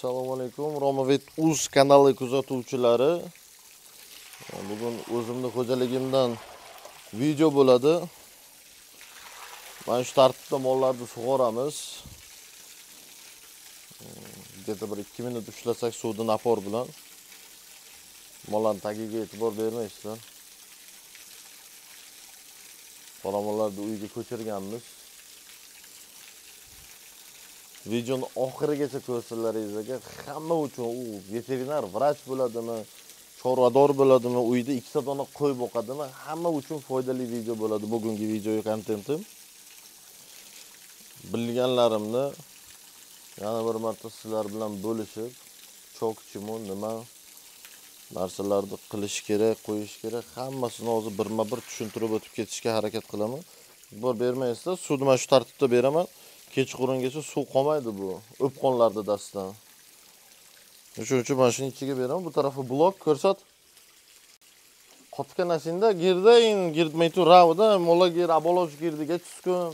assalomu alaykum romavet uz kanali kuzatuvchilari bugun o'zimni xo'jaligimdan video bo'ladi mana shu tartibda mollarni sug'oramiz где hmm, bir ikki minut ushlasak suvni napor bilan mollarni tagiga e'tibor bermaysizlar qoramollarni uyga ko'chirganmiz videoni oxirigacha ko'rsinlaringizga hamma uchun u veterinar vrach bo'ladimi chorvador bo'ladimi uyda ikkita dona qo'y boqadimi hamma uchun foydali video bo'ladi bugungi video kontentim bilganlarimni yana bir marta sizlar bilan bo'lishib chok chimu nima narsalarni qilish kerak qo'yish kerak hammasini hozir birma bir tushuntirib o'tib ketishga harakat qilaman e'tibor bermaysizlar sudni mana shu tartibda beraman kechqurungacha suv qolmaydi bu o'pqonlar dadasidan shuning uchun mana shuni ikkiga beraman bu tarafi blok ko'rsat qotgan asinda girda in girdmaytu ravda mola gir aboloj girdiga tuskun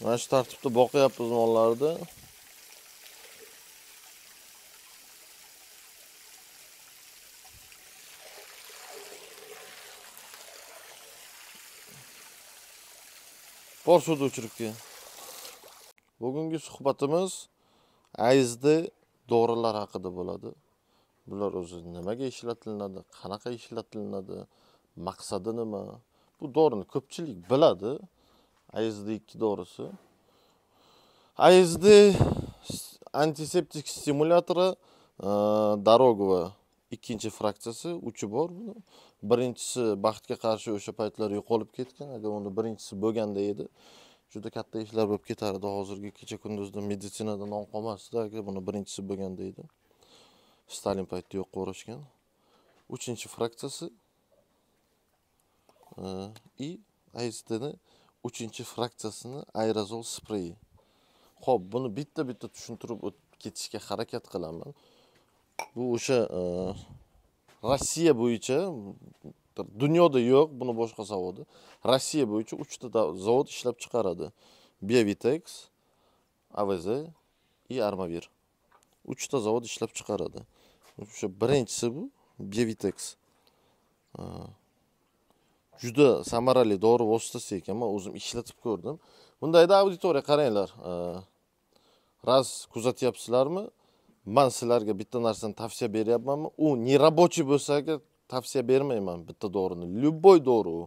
mana shu tartibda boqyapmiz mollarni bor suzuvchilikka bugungi suhbatimiz aysni dorilar haqida bo'ladi bular o'zi nimaga ishlatilinadi qanaqa ishlatilinadi maqsadi nima bu dorini ko'pchilik biladi asd ikki dorisi asd antiseptik stimulyatori дорогова ikkinchi fraksiyasi uchi bor buni birinchisi baxtga qarshi o'sha paytlar yo'qolib ketgan agar uni birinchisi bo'lganda edi juda katta ishlar bo'lib ketardi hozirgi kecha kunduzda meditsinadan non qolmasdi agar buni birinchisi bo'lganda edi stalin paytida yo'q qilib uchinchi fraksiyasi и e, aysdni uchinchi fraksiyasini aerozol spreyi ho'p buni bitta bitta tushuntirib o'tib ketishga harakat qilaman bu o'sha e, rossiya bo'yicha dunyoda yo'q buni boshqa zavodi rossiya bo'yicha uchta zavod ishlab chiqaradi biovitex avz и armavir uchta zavod ishlab chiqaradi o'sha birinchisi bu biovitex juda samarali dori vositasi ekan man o'zim ishlatib ko'rdim bundayda auditoriya qaranglar raz kuzatyapsizlarmi man sizlarga bitta narsani tavsiya beryapmanmi u рабочий bo'lsa agar tavsiya bermayman bitta dorini любой dori u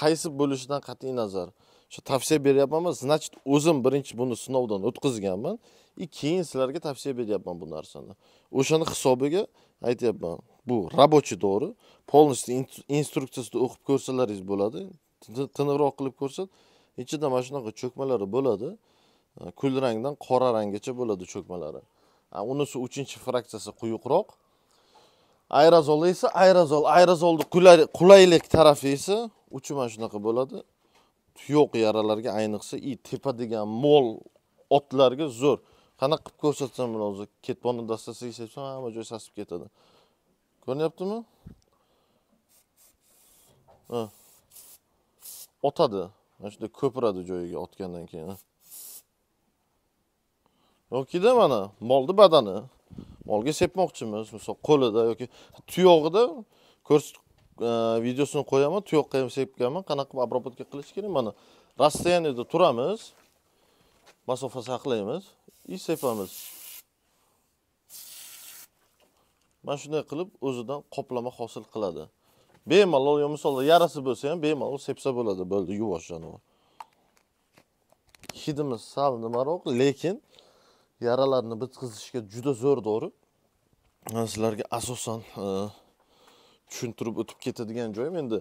qaysi bo'lishidan qat'iy nazar shu tavsiya beryapmanmi значит o'zim birinchi buni sinovdan o'tkazganman и keyin sizlarga tavsiya beryapman bu narsani o'shani hisobiga aytyapman bu рабочий dori полностью instruksiyasida o'qib ko'rsalaringiz bo'ladi tiniqroq qilib ko'rsat ichida mana shunaqa cho'kmalari bo'ladi kulrangdan qora ranggacha bo'ladi cho'kmalari unisi uchinchi fraksiyasi quyuqroq aerozolda esa aerozol aerozolni qulaylik tarafi esa uchi mana shunaqa bo'ladi yo'q yaralarga ayniqsa и tepa degan mo'l otlarga zo'r qanaqa qilib ko'rsatsam hozir ketponni dastasiga sepsam hamma joy sasib ketadi ko'rinyaptimi otadi mana shunday ko'piradi joyiga otgandan keyin yokida mana molni badani molga sepmoqchimiz misol qo'lida yoki tuyog'ida ko'rs e, videosini qo'yaman tuyoqqa ham sepganman qanaqa qilib обработка qilish kerak mana расстояниеda turamiz masofa saqlaymiz и sepamiz mana shunday qilib o'zidan qoplama hosil qiladi bemalol yo misolda yarasi bo'lsa ham bemalol sepsa bo'ladi bo'ldi yuvosh jonivor hidimiz sal nimaroq lekin yaralarni bitkizishga juda zo'r dori sizlarga asosan e, tushuntirib o'tib ketadigan joyim endi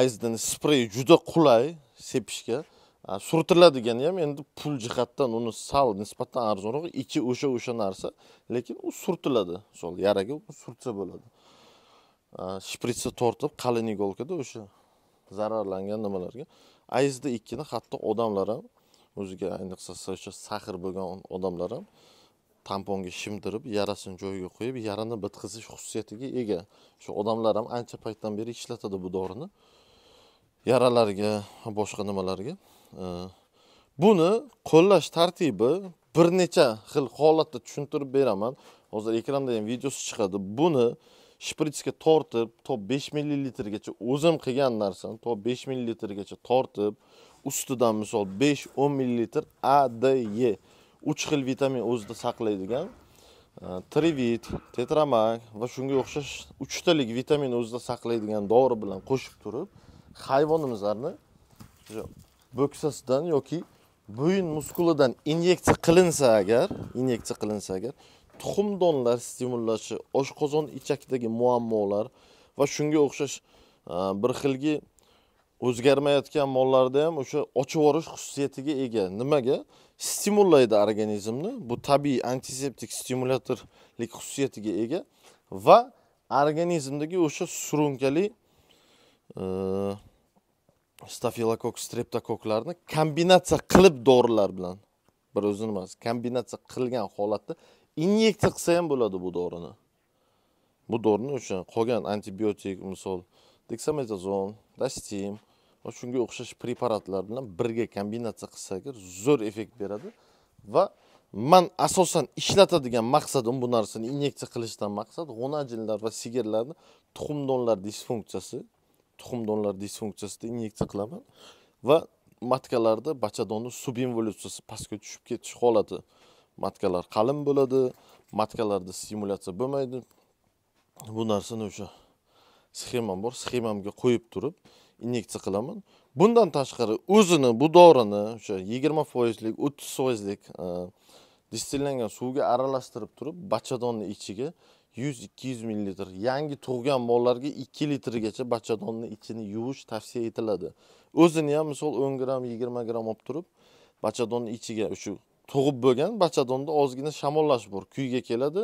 ayzdin spreyi juda qulay sepishga surtiladigani ham endi pul jihatdan uni sal nisbatan arzonroq ichi o'sha o'sha narsa lekin u surtiladi misol yaraga surtsa bo'ladi shpritsa tortib qalin igolkada o'sha zararlangan nimalarga ayzda ikkini hatto odamlar ham o'ziga ayniqsa sahr bo'lgan odamlar ham tamponga shimdirib yarasini joyiga qo'yib yarani bitqizish xususiyatiga ega shu odamlar ham ancha paytdan beri ishlatadi bu dorini yaralarga boshqa nimalarga buni qo'llash tartibi bir necha xil holatda tushuntirib beraman hozir ekranda ham videosi chiqadi buni shpritsga tortib to besh millilitrgacha o'zim qilgan narsani to besh millilitrgacha tortib ustidan misol 5-10 ml a d e 3 xil vitamin o'zida saqlaydigan e, trivit tetramak va shunga o'xshash 3 talik vitamin o'zida saqlaydigan dori bilan qo'shib turib hayvonimizlarni bo'ksasidan yoki bo'yin muskulidan inyeksiya qilinsa agar inyeksiya qilinsa agar tuxumdonlar stimullashi oshqozon ichakdagi muammolar va shunga o'xshash e, bir xilgi o'zgarmayotgan mollarda ham o'sha ochib yuborish xususiyatiga ega nimaga stimullaydi organizmni bu tabiiy antiseptik stimulyatorlik xususiyatiga ega va organizmdagi o'sha surunkali e, stafilokok streptokoklarni kombinatsiya qilib dorilar bilan bir o'zini emas kombinatsiya qilgan holatda inyeksiya qilsa ham bo'ladi bu dorini bu dorini o'sha qolgan antibiotik misol deksametazon dastim shunga o'xshash preparatlar bilan birga kombinatsiya qilsak zo'r effekt beradi va man asosan ishlatadigan maqsadim bu narsani inyeksiya qilishdan maqsad g'unajinlar va sigirlarni tuxumdonlar disfunksiyasi tuxumdonlar disfunksiyasida inyeksiya qilaman va matkalarda bachadonni subinvolyutsiyasi pastga tushib ketish holati matkalar qalin bo'ladi matkalarda stimulyatsiya bo'lmaydi bu narsani o'sha sxemam bor sxemamga qo'yib turib inyeksiya qilaman bundan tashqari o'zini bu dorini o'sha yigirma foizlik o'ttiz foizlik e, distillangan suvga aralashtirib turib bachadonni ichiga yuz ikki yuz millilitr yangi tug'gan bolalarga ikki litrgacha bachadonni ichini yuvish tavsiya etiladi o'zini ham misol o'n gramm yigirma gramm olib turib bachadonni ichiga shu tug'ib bo'lgan bachadonda ozgina shamollash bor kuyga keladi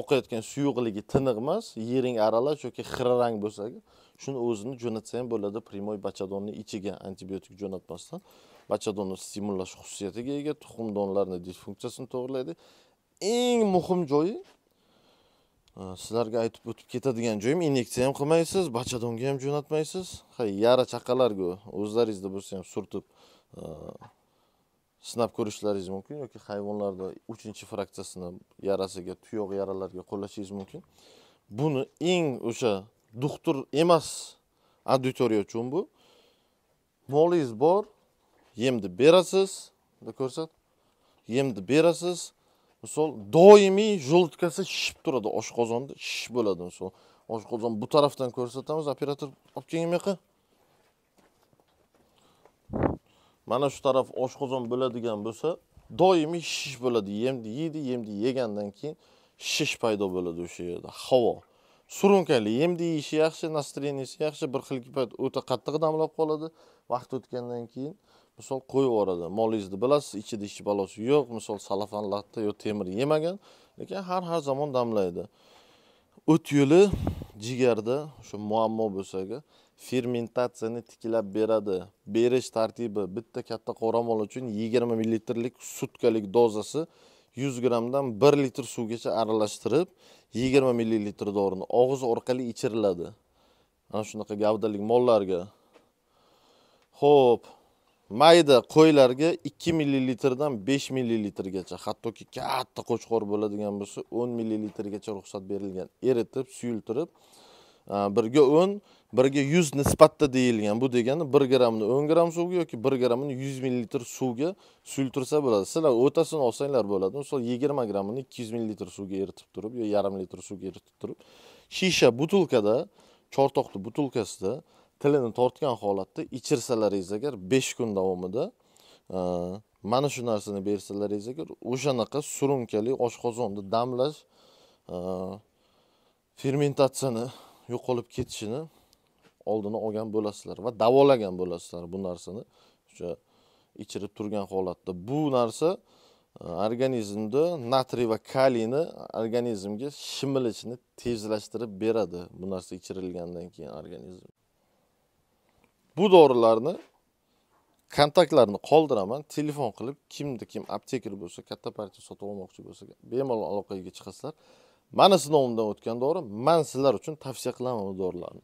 oqayotgan suyuqligi tiniq emas yering aralash yoki xira rang bo'lsa shuni o'zini jo'natsa ham bo'ladi primoy bachadonni ichiga antibiotik jo'natmasdan bachadonni stimullash xususiyatiga ega tuxumdonlarni disfunksiyasini to'g'rilaydi eng muhim joyi e, sizlarga aytib o'tib ketadigan joyim inyeksiya ham qilmaysiz bachadonga ham jo'natmaysiz ha yara chaqalarga o'zlaringizda bo'lsa ham surtib e, sinab ko'rishlaringiz mumkin yoki hayvonlarda uchinchi fraksiyasini yarasiga tuyoq yaralarga qo'llashingiz mumkin buni eng o'sha doktor emas auditoriya uchun bu molingiz bor yemni berasiz ko'rsat yemni berasiz misol doimiy желудкасы shishib turadi oshqozonda shish bo'ladi misol oshqozon bu tarafdan ko'rsatamiz operator olib kelgin buyoqqa mana shu taraf oshqozon bo'ladigan bo'lsa doimiy shish bo'ladi yemni yeydi yemni yegandan keyin shish paydo bo'ladi o'sha yerda havo surunkali yem deyishi yaxshi настроениесі yaxshi bir xil payt o'ta qattiq damlab qoladi vaqt o'tgandan keyin misol qo'yib yuboradi molingizni bilasiz ichida hech balosi yo'q misol salafan latta yo temir yemagan lekin har har zamon damlaydi o't yo'li jigarda o'sha muammo bo'lsaga fermentatsiyani tiklab beradi berish tartibi bitta katta qoramol uchun yigirma millilitrlik sutkalik dozasi 100 grammdan 1 litr suvgacha aralashtirib 20 ml dorini og'iz orqali ichiriladi Mana shunaqa gavdalik mollarga Xo'p, mayda qo'ylarga 2 ml dan 5 ml millilitrgacha hattoki katta qo'chqor bo'ladigan bo'lsa 10 ml gacha ruxsat berilgan eritib suyultirib birga o'n birga yuz nisbatda deyilgan bu degani bir grammni o'n gramm suvga yoki bir grammini yuz millilitr suvga suyultirsa bo'ladi sizlar o'rtasini olsanglar bo'ladi misol yigirma grammini ikki yuz millilitr suvga eritib turib yo yarim litr suvga eritib turib shisha butilkada chortoqli butilkasida tilini tortgan holatda ichirsalaringiz agar besh kun davomida mana shu narsani bersalaringiz agar o'shanaqa surunkali oshqozonda damlash fermentatsiyani yo'qolib ketishini oldini olgan bo'lasizlar va davolagan bo'lasizlar bu narsani o'sha ichirib turgan holatda bu narsa e, organizmda natriy va kaliyni organizmga shimilishini tezlashtirib beradi bu narsa ichirilgandan keyin organizm bu dorilarni kontaktlarni qoldiraman telefon qilib kimda kim apteker bo'lsa katta partiya sotib olmoqchi bo'lsa bemalol aloqaga chiqasizlar mani sinovimdan o'tgan dori man sizlar uchun tavsiya qilaman bu dorilarni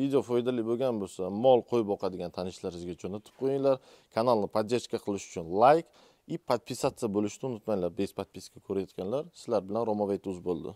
video foydali bo'lgan bo'lsa mol qo'y boqadigan tanishlaringizga jo'natib qo'yinglar kanalni поддержка qilish uchun like, и подписаться bo'lishni unutmanglar без подписки ko'rayotganlar sizlar bilan romovay tuz bo'ldi